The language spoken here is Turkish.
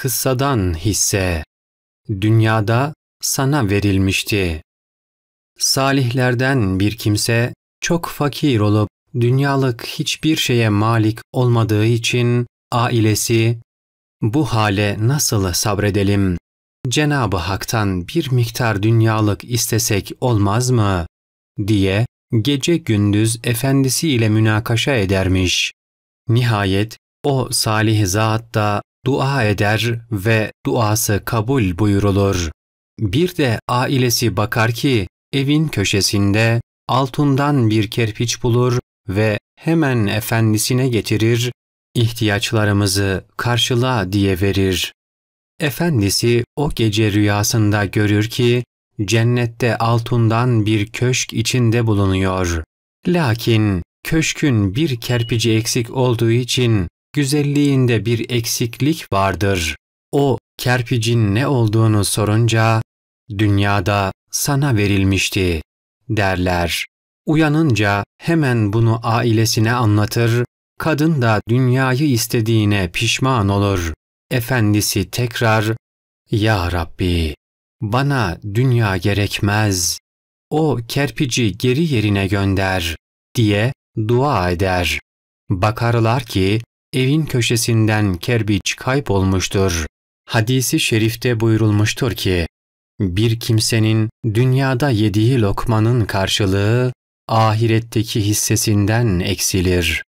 kıssadan hisse, dünyada sana verilmişti. Salihlerden bir kimse çok fakir olup dünyalık hiçbir şeye malik olmadığı için ailesi bu hale nasıl sabredelim? Cenab-ı Hak'tan bir miktar dünyalık istesek olmaz mı? diye gece gündüz efendisi ile münakaşa edermiş. Nihayet o salih zat da dua eder ve duası kabul buyurulur. Bir de ailesi bakar ki evin köşesinde altından bir kerpiç bulur ve hemen efendisine getirir, ihtiyaçlarımızı karşıla diye verir. Efendisi o gece rüyasında görür ki cennette altından bir köşk içinde bulunuyor. Lakin köşkün bir kerpici eksik olduğu için güzelliğinde bir eksiklik vardır. O kerpicin ne olduğunu sorunca, dünyada sana verilmişti derler. Uyanınca hemen bunu ailesine anlatır, kadın da dünyayı istediğine pişman olur. Efendisi tekrar, ''Ya Rabbi, bana dünya gerekmez, o kerpici geri yerine gönder.'' diye dua eder. Bakarlar ki evin köşesinden kerbiç kaybolmuştur. Hadisi şerifte buyurulmuştur ki, bir kimsenin dünyada yediği lokmanın karşılığı ahiretteki hissesinden eksilir.